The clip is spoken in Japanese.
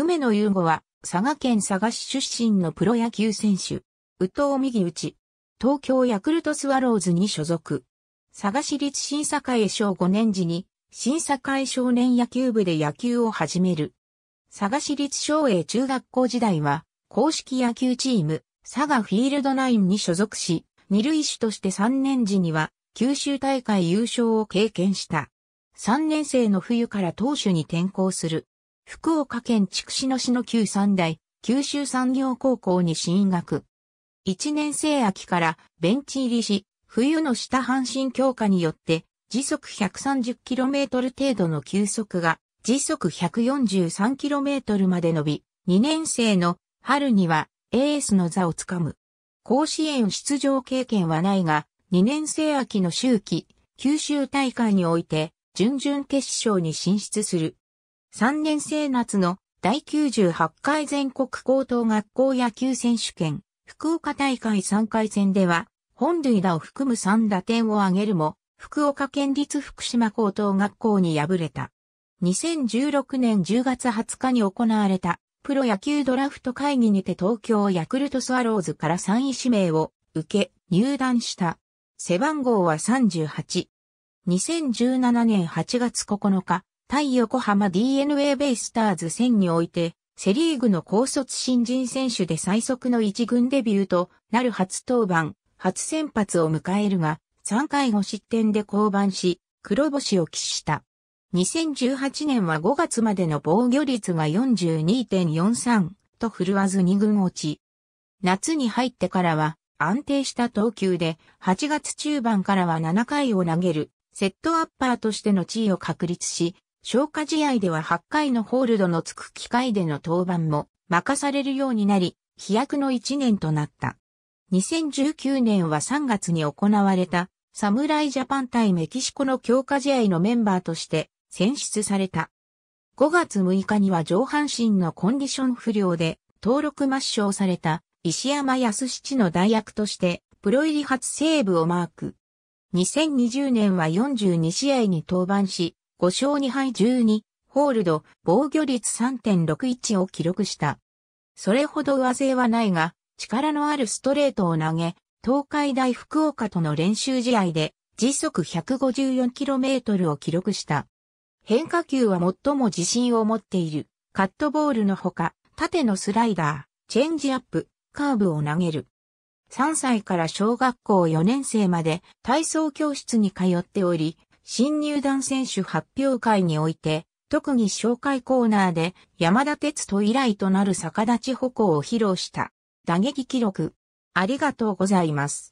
梅野優吾は、佐賀県佐賀市出身のプロ野球選手、宇藤右打ち、東京ヤクルトスワローズに所属。佐賀市立審査会小5年時に、審査会少年野球部で野球を始める。佐賀市立小英中学校時代は、公式野球チーム、佐賀フィールドナインに所属し、二塁手として3年時には、九州大会優勝を経験した。3年生の冬から投手に転向する。福岡県筑紫野市の旧三大、九州産業高校に進学。一年生秋からベンチ入りし、冬の下半身強化によって、時速 130km 程度の球速が、時速 143km まで伸び、2年生の春にはエースの座をつかむ。甲子園出場経験はないが、2年生秋の秋季、九州大会において、準々決勝に進出する。3年生夏の第98回全国高等学校野球選手権福岡大会3回戦では本塁打を含む3打点を挙げるも福岡県立福島高等学校に敗れた。2016年10月20日に行われたプロ野球ドラフト会議にて東京ヤクルトスワローズから3位指名を受け入団した。背番号は38。2017年8月9日、対横浜 DNA ベイスターズ戦において、セリーグの高卒新人選手で最速の一軍デビューとなる初登板、初先発を迎えるが、3回5失点で降板し、黒星を喫した。2018年は5月までの防御率が42.43と振るわず2軍落ち。夏に入ってからは安定した投球で8月中盤からは7回を投げるセットアッパーとしての地位を確立し、消化試合では8回のホールドのつく機会での登板も任されるようになり、飛躍の1年となった。2019年は3月に行われた、侍ジャパン対メキシコの強化試合のメンバーとして選出された。5月6日には上半身のコンディション不良で登録抹消された石山康七の代役としてプロ入り初セーブをマーク。2020年は42試合に登板し、5勝2敗12、ホールド、防御率3.61を記録した。それほど上勢はないが、力のあるストレートを投げ、東海大福岡との練習試合で時速 154km を記録した。変化球は最も自信を持っている。カットボールのほか、縦のスライダー、チェンジアップ、カーブを投げる。3歳から小学校4年生まで体操教室に通っており、新入団選手発表会において、特技紹介コーナーで山田哲人以来となる逆立ち歩行を披露した。打撃記録。ありがとうございます。